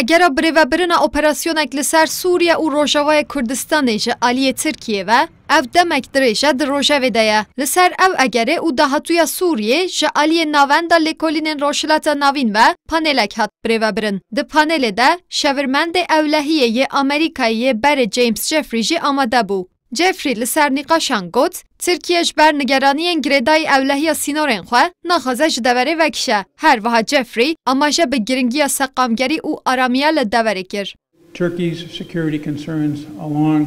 Әгәр бревәберенә operasyonek li ser Сурия у Рojavaya Kurdistanê ji aliyê Tirkiye ve ev demektirê jî di Rojavê de ye. Li ser ev egerê û dahatuya Sûriyê ji aliyê navenda lêkolînên Rojhilata Navîn ve panelek hat birêvebirin. Di panelê de şevirmendê Ewlehiyê yê Amerîkayê yê berê James Jeffrey jî amade bû. جفری لسر نقاشان گوت ترکیش بر نگرانی گردای اولهی سینورن خواه نخوازش دوره وکشه هر وها جفری اماشه به گرنگی سقامگری او آرامیه لدوره کرد. Turkey's security concerns along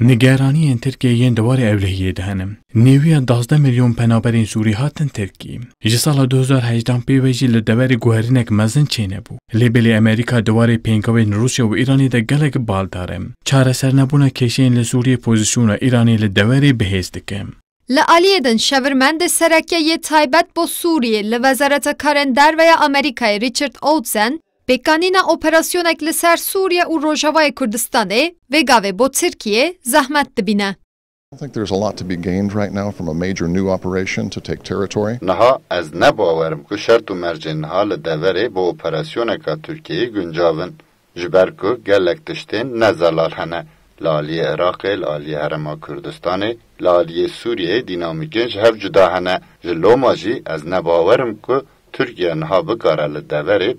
نگرانی این ترکیه یه دوار اولهیه دهنم نیوی دازده میلیون پنابرین سوری هاتن ترکیه جی سال 2018 هزار هجدان پیوه جی گوهرینک مزن چینه بو لیبل امریکا دوار پینکوین روسیا و ایرانی ده گلگ بال دارم چار سر نبونه کشه این لسوری پوزیشون ایرانی لدوار بهیز دکم لآلیه دن شورمند سرکه ی تایبت با سوریه لوزارت کارن در ویا امریکای ریچرد آوتزن Բեկանինա օպերասյոնակ լսար Սուրիա u Ռոժավայ Kürdistanı e, ve վեգավ է Türkiye Թուրքիե զահմət տբինա։ I think there's a lot to be gained right now from a major new operation to take territory. Naha az ne bawerim ku şertu mercên hal deverê bu operasyoneka Türkiye'yi Türkiye Ji ber ku gelek tiştên nezalar zelal hene. Laliye Iraqê, Laliye Herêma Kurdistanê, Laliye Sûriyeyê dînamîkên ji hev cuda hene. Ji loma ne bawerim ku Türkiye'nin habı karalı deveri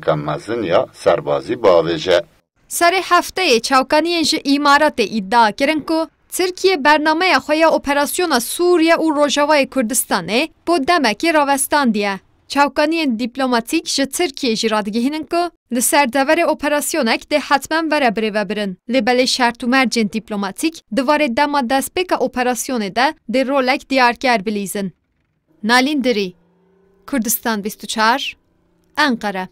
kanmazın ya serbazi bavêje. Serê hefteyê çavkaniyên ji imarate iddia kirin ku Türkiye bernameya xwe ya operasyona Sûriye û Rojavayê Kurdistanê bo demekê ravestandiye. Çavkaniyên dîplomatîk ji Türkiye jî radigihînin ku li ser operasyonek de dê hetmen were birin Li belê mercin diplomatik divarê dema destpêka operasyonê de dê rolek diyarker bilîzin. Nalindiri کوردستان 24 ئەنقەرە